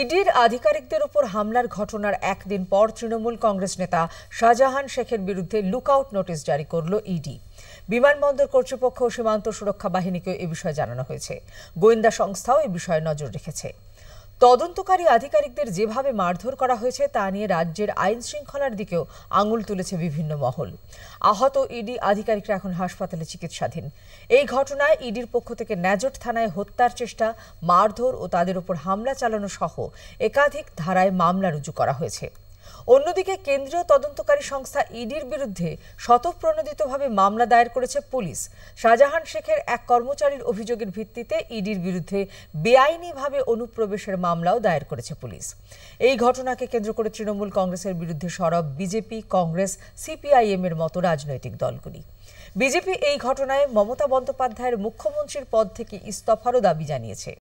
ইডির আধিকারিকদের উপর হামলার ঘটনার একদিন পর তৃণমূল কংগ্রেস নেতা শাহজাহান শেখের বিরুদ্ধে লুকআউট নোটিশ জারি করল ইডি বিমানবন্দর কর্তৃপক্ষ ও সীমান্ত সুরক্ষা বাহিনীকে এ বিষয়ে জানানো হয়েছে গোয়েন্দা সংস্থাও এ বিষয়ে নজর রেখেছে তদন্তকারী আধিকারিকদের যেভাবে মারধর করা হয়েছে তা নিয়ে রাজ্যের আইন শৃঙ্খলার দিকেও আঙুল তুলেছে বিভিন্ন মহল আহত ইডি আধিকারিকরা এখন হাসপাতালে চিকিৎসাধীন এই ঘটনায় ইডির পক্ষ থেকে ন্যাজট থানায় হত্যার চেষ্টা মারধর ও তাদের উপর হামলা চালানো সহ একাধিক ধারায় মামলা রুজু করা হয়েছে অন্যদিকে কেন্দ্রীয় তদন্তকারী সংস্থা ইডির বিরুদ্ধে স্বতঃপ্রণোদিতভাবে মামলা দায়ের করেছে পুলিশ শাহজাহান শেখের এক কর্মচারীর অভিযোগের ভিত্তিতে ইডির বিরুদ্ধে বেআইনিভাবে অনুপ্রবেশের মামলাও দায়ের করেছে পুলিশ এই ঘটনাকে কেন্দ্র করে তৃণমূল কংগ্রেসের বিরুদ্ধে সরব বিজেপি কংগ্রেস সিপিআইএম এর মতো রাজনৈতিক দলগুলি বিজেপি এই ঘটনায় মমতা বন্দ্যোপাধ্যায়ের মুখ্যমন্ত্রীর পদ থেকে ইস্তফারও দাবি জানিয়েছে